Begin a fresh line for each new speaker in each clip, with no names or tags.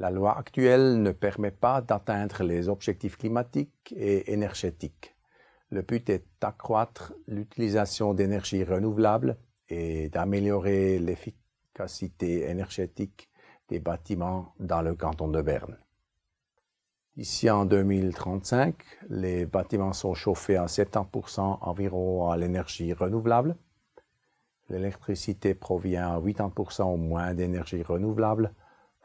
La loi actuelle ne permet pas d'atteindre les objectifs climatiques et énergétiques. Le but est d'accroître l'utilisation d'énergies renouvelables et d'améliorer l'efficacité énergétique des bâtiments dans le canton de Berne. Ici, en 2035, les bâtiments sont chauffés à 70% environ à l'énergie renouvelable. L'électricité provient à 80% au moins d'énergie renouvelable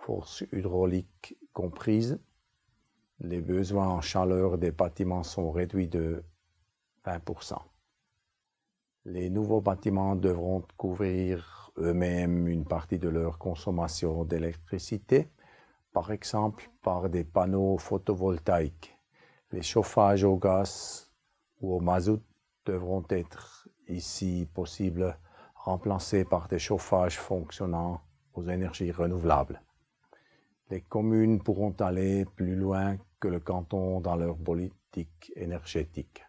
Force hydraulique comprise, les besoins en chaleur des bâtiments sont réduits de 20%. Les nouveaux bâtiments devront couvrir eux-mêmes une partie de leur consommation d'électricité, par exemple par des panneaux photovoltaïques. Les chauffages au gaz ou au mazout devront être, ici possible, remplacés par des chauffages fonctionnant aux énergies renouvelables. Les communes pourront aller plus loin que le canton dans leur politique énergétique.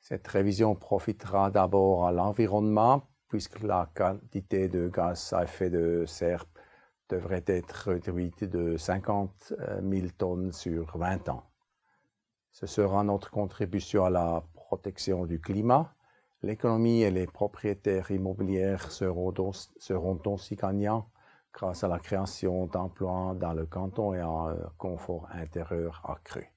Cette révision profitera d'abord à l'environnement, puisque la quantité de gaz à effet de serre devrait être réduite de 50 000 euh, tonnes sur 20 ans. Ce sera notre contribution à la protection du climat. L'économie et les propriétaires immobiliers seront, seront aussi gagnants grâce à la création d'emplois dans le canton et à un euh, confort intérieur accru.